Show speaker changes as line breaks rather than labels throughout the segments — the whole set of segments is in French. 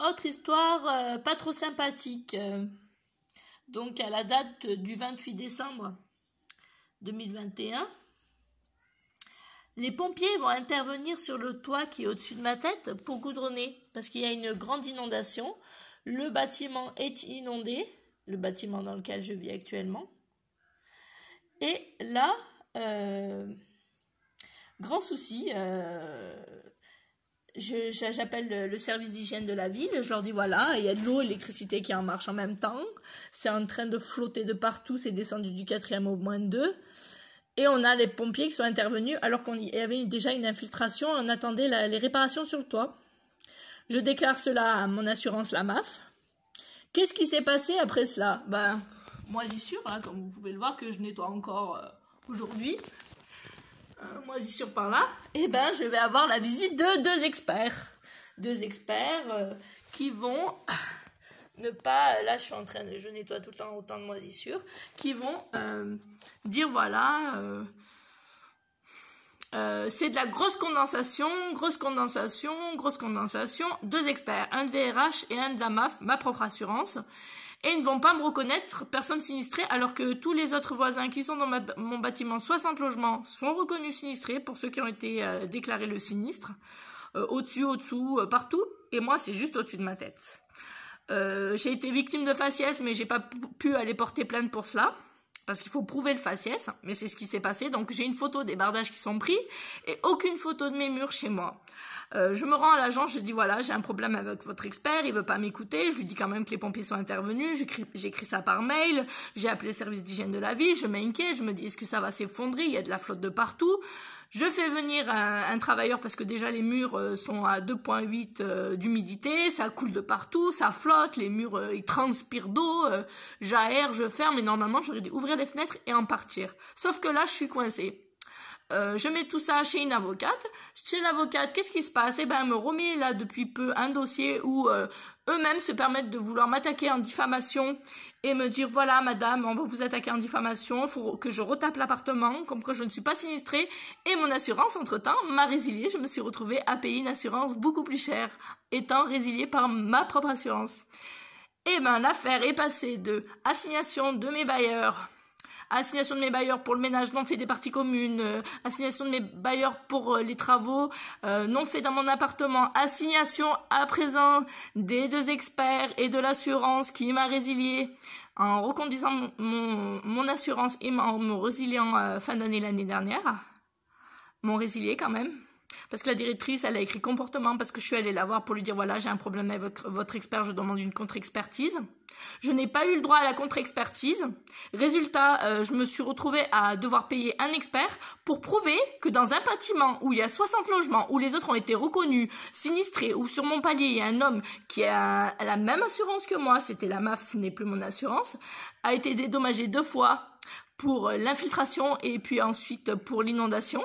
Autre histoire euh, pas trop sympathique. Euh, donc à la date du 28 décembre 2021, les pompiers vont intervenir sur le toit qui est au-dessus de ma tête pour goudronner parce qu'il y a une grande inondation. Le bâtiment est inondé, le bâtiment dans lequel je vis actuellement. Et là, euh, grand souci, j'appelle le, service d'hygiène de la ville, je leur dis voilà, il y a de l'eau et l'électricité qui en marche en même temps, c'est en train de flotter de partout, c'est descendu du quatrième au moins deux, et on a les pompiers qui sont intervenus alors qu'on y avait déjà une infiltration, on attendait les réparations sur le toit. Je déclare cela à mon assurance, la MAF. Qu'est-ce qui s'est passé après cela Ben, moi j'y suis, hein, comme vous pouvez le voir, que je nettoie encore euh, aujourd'hui. moisissure par là, et eh ben je vais avoir la visite de deux experts. Deux experts euh, qui vont ne pas, euh, là je suis en train de, je nettoie tout le temps autant de moisissures, qui vont euh, dire voilà, c'est de la grosse condensation, grosse condensation, grosse condensation, deux experts, un de VRH et un de la MAF, ma propre assurance et ils ne vont pas me reconnaître personne sinistrée alors que tous les autres voisins qui sont dans mon bâtiment 60 logements sont reconnus sinistrés pour ceux qui ont été euh, déclarés le sinistre euh, au-dessus au-dessous euh, partout et moi c'est juste au-dessus de ma tête j'ai été victime de faciès mais j'ai pas pu aller porter plainte pour cela parce qu'il faut prouver le faciès, mais c'est ce qui s'est passé. Donc j'ai une photo des bardages qui sont pris et aucune photo de mes murs chez moi. Euh, je me rends à l'agence, je dis voilà, j'ai un problème avec votre expert, il veut pas m'écouter. Je lui dis quand même que les pompiers sont intervenus, j'écris, ça par mail, j'ai appelé le service d'hygiène de la ville, je m'inquiète, je me dis est-ce que ça va s'effondrer, il y a de la flotte de partout. Je fais venir un, travailleur parce que déjà les murs euh, sont à 2.8 euh, d'humidité, ça coule de partout, ça flotte, les murs euh, ils transpirent d'eau, j'aère, je ferme et normalement j'aurais dû ouvrir les fenêtres et en partir. Sauf que là je suis coincée. Euh, je mets tout ça chez une avocate. Chez l'avocate, qu'est-ce qui se passe Eh ben, elle me remet là depuis peu un dossier où euh, eux-mêmes se permettent de vouloir m'attaquer en diffamation et me dire voilà madame, on va vous attaquer en diffamation, faut que je retape l'appartement, comme quoi je ne suis pas sinistrée et mon assurance entre-temps m'a résiliée, je me suis retrouvée à payer une assurance beaucoup plus chère étant résiliée par ma propre assurance. Eh ben l'affaire est passée de assignation de mes bailleurs assignation de mes bailleurs pour le ménage fait des parties communes, euh, assignation de mes bailleurs pour euh, les travaux euh, non faits dans mon appartement, assignation à présent des deux experts et de l'assurance qui m'a résilié en reconduisant mon, mon, assurance et en me résiliant fin d'année l'année dernière. M'ont résilié quand même. Parce que la directrice, elle a écrit comportement parce que je suis allée la voir pour lui dire voilà, j'ai un problème avec votre expert, je demande une contre-expertise. Je n'ai pas eu le droit à la contre-expertise. Résultat, euh, je me suis retrouvée à devoir payer un expert pour prouver que dans un bâtiment où il y a 60 logements, où les autres ont été reconnus, sinistrés, où sur mon palier il y a un homme qui a la même assurance que moi, c'était la MAF, ce n'est plus mon assurance, a été dédommagé deux fois pour euh, l'infiltration et puis ensuite pour l'inondation.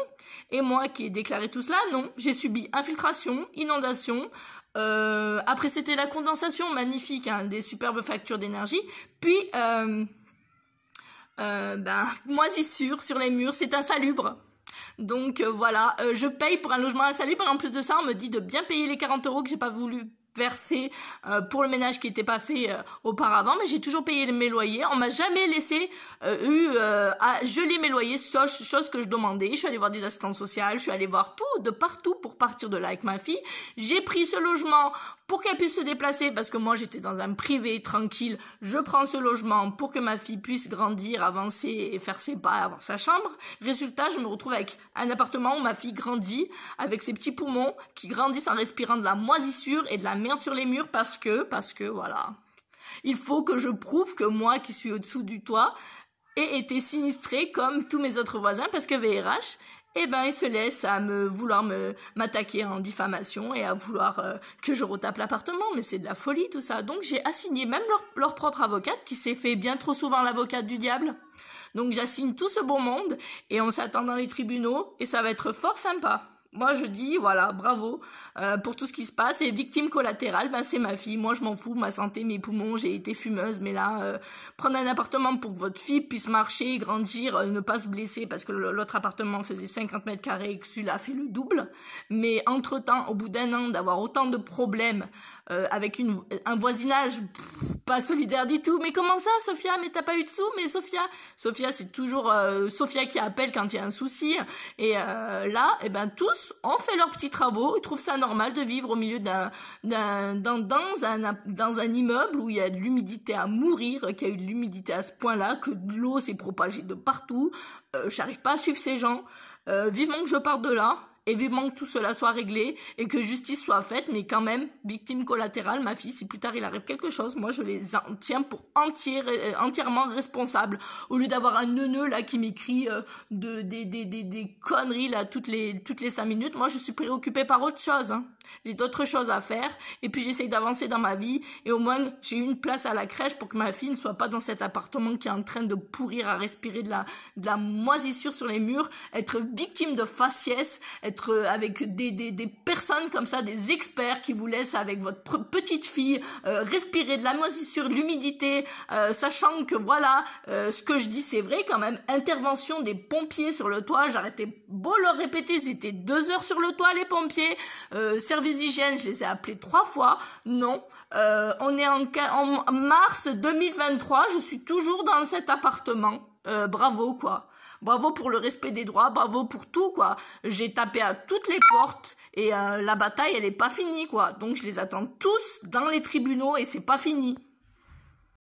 Et moi qui ai déclaré tout cela, non, j'ai subi infiltration, inondation, euh, après, c'était la condensation, magnifique, hein, des superbes factures d'énergie. Puis, euh, euh, ben, moisissure sur les murs, c'est insalubre. Donc voilà, je paye pour un logement insalubre. En plus de ça, on me dit de bien payer les 40 euros que j'ai pas voulu versé euh, pour le ménage qui n'était pas fait euh, auparavant, mais j'ai toujours payé mes loyers. On m'a jamais laissé euh, eu à geler mes loyers, chose, chose que je demandais. Je suis allée voir des assistantes sociales, je suis allée voir tout de partout pour partir de là avec ma fille. J'ai pris ce logement pour qu'elle puisse se déplacer parce que moi j'étais dans un privé tranquille. Je prends ce logement pour que ma fille puisse grandir, avancer et faire ses pas, avoir sa chambre. Résultat, je me retrouve avec un appartement où ma fille grandit avec ses petits poumons qui grandissent en respirant de la moisissure et de la sur les murs parce que, parce que, voilà. Il faut que je prouve que moi qui suis au-dessous du toit ai été sinistré comme tous mes autres voisins parce que VRH, eh ben, il se laisse à me vouloir me m'attaquer en diffamation et à vouloir euh, que je retape l'appartement. Mais c'est de la folie tout ça. Donc j'ai assigné même leur, leur propre avocate qui s'est fait bien trop souvent l'avocate du diable. Donc j'assigne tout ce bon monde et on s'attend dans les tribunaux et ça va être fort sympa moi je dis voilà bravo euh, pour tout ce qui se passe et victime collatérale ben c'est ma fille moi je m'en fous ma santé mes poumons j'ai été fumeuse mais là euh, prendre un appartement pour que votre fille puisse marcher grandir euh, ne pas se blesser parce que l'autre appartement faisait 50 mètres carrés et que celui-là fait le double mais entre temps au bout d'un an d'avoir autant de problèmes avec une, un voisinage pas solidaire du tout mais comment ça Sophia mais t'as pas eu de sous mais Sophia Sophia c'est toujours Sophia qui appelle quand il y a un souci et là et eh ben tous on ont fait leurs petits travaux, ils trouvent ça normal de vivre au milieu d'un, dans, un, immeuble où il y a de l'humidité à mourir, qu'il y a eu de l'humidité à ce point-là, que de l'eau s'est propagée de partout. Euh, j'arrive pas à suivre ces gens. Euh, vivement que je parte de là évidemment que tout cela soit réglé et que justice soit faite, mais quand même, victime collatérale, ma fille, si plus tard il arrive quelque chose, moi je les en tiens pour euh, entièrement responsables, au lieu d'avoir un neuneu là qui m'écrit euh, de, des, des, conneries là toutes les, toutes les cinq minutes, moi je suis préoccupée par autre chose, hein. j'ai d'autres choses à faire, et puis j'essaye d'avancer dans ma vie, et au moins j'ai une place à la crèche pour que ma fille ne soit pas dans cet appartement qui est en train de pourrir à respirer de la, de la moisissure sur les murs, être victime de faciès, être euh, avec des, personnes comme ça, des experts qui vous laissent avec votre petite fille euh, respirer de la moisissure, de l'humidité, euh, sachant que voilà, ce que je dis c'est vrai quand même, intervention des pompiers sur le toit, j'arrêtais beau leur répéter, c'était deux heures sur le toit les pompiers, service hygiène, je les ai appelés trois fois, non, on est en mars 2023, je suis toujours dans cet appartement, euh, bravo quoi. Bravo pour le respect des droits, bravo pour tout quoi. J'ai tapé à toutes les portes et euh, la bataille elle est pas finie quoi. Donc je les attends tous dans les tribunaux et c'est pas fini.